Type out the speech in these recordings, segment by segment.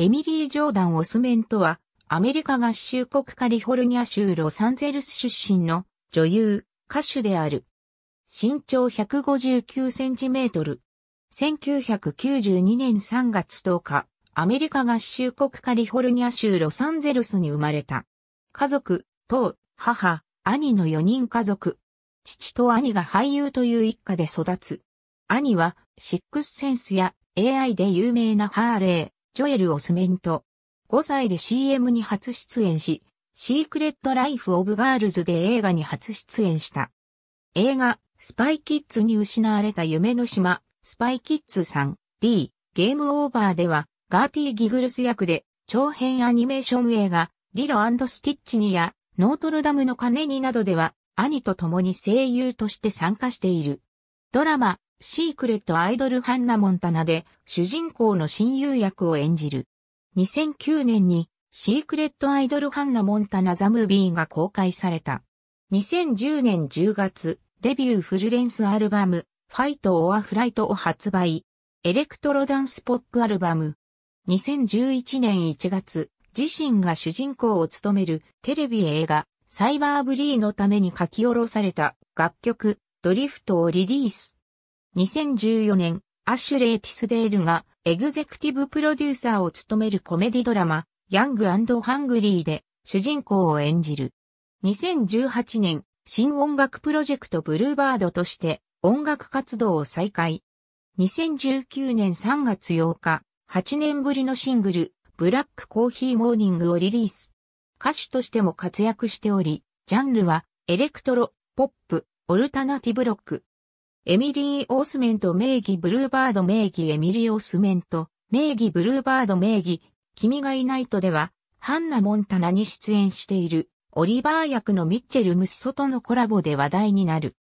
エミリー・ジョーダン・オスメントは、アメリカ合衆国カリフォルニア州ロサンゼルス出身の女優、歌手である。身長159センチメートル。1992年3月10日、アメリカ合衆国カリフォルニア州ロサンゼルスに生まれた。家族、父、母、兄の4人家族。父と兄が俳優という一家で育つ。兄は、シックスセンスや AI で有名なハーレー。ジョエル・オスメント。5歳で CM に初出演し、シークレット・ライフ・オブ・ガールズで映画に初出演した。映画、スパイ・キッズに失われた夢の島、スパイ・キッズ 3D、ゲーム・オーバーでは、ガーティー・ギグルス役で、長編アニメーション映画、リロスティッチにや、ノートルダムの鐘になどでは、兄と共に声優として参加している。ドラマ、シークレットアイドルハンナ・モンタナで主人公の親友役を演じる。2009年にシークレットアイドルハンナ・モンタナ・ザ・ムービーが公開された。2010年10月、デビューフルレンスアルバム、ファイト・オア・フライトを発売。エレクトロダンスポップアルバム。2011年1月、自身が主人公を務めるテレビ映画、サイバーブリーのために書き下ろされた楽曲、ドリフトをリリース。2014年、アッシュレイ・ティスデールがエグゼクティブプロデューサーを務めるコメディドラマ、ヤングハングリーで主人公を演じる。2018年、新音楽プロジェクトブルーバードとして音楽活動を再開。2019年3月8日、8年ぶりのシングル、ブラックコーヒーモーニングをリリース。歌手としても活躍しており、ジャンルはエレクトロ、ポップ、オルタナティブロック、エミリー・オースメント名義ブルーバード名義エミリー・オースメント名義ブルーバード名義君がいないとではハンナ・モンタナに出演しているオリバー役のミッチェル・ムッソとのコラボで話題になる。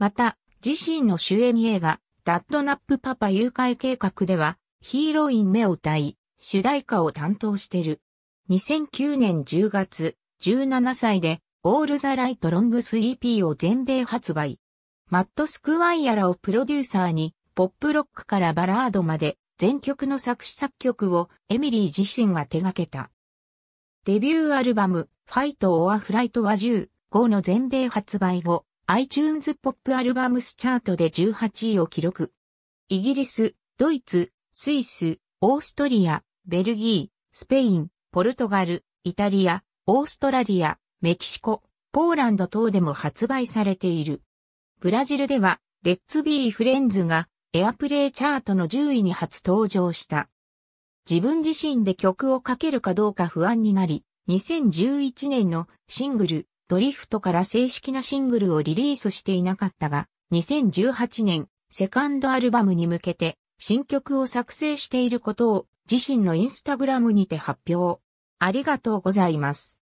また自身の主演映画ダッドナップパパ誘拐計画ではヒーロイン目を歌い主題歌を担当してる。2009年10月17歳でオールザライトロングス EP を全米発売。マット・スクワイアラをプロデューサーに、ポップロックからバラードまで、全曲の作詞作曲をエミリー自身が手掛けた。デビューアルバム、ファイト・オア・フライトは10、5の全米発売後、iTunes ポップアルバムスチャートで18位を記録。イギリス、ドイツ、スイス、オーストリア、ベルギー、スペイン、ポルトガル、イタリア、オーストラリア、メキシコ、ポーランド等でも発売されている。ブラジルでは、レッツビーフレンズが、エアプレイチャートの10位に初登場した。自分自身で曲をかけるかどうか不安になり、2011年のシングル、ドリフトから正式なシングルをリリースしていなかったが、2018年、セカンドアルバムに向けて、新曲を作成していることを、自身のインスタグラムにて発表。ありがとうございます。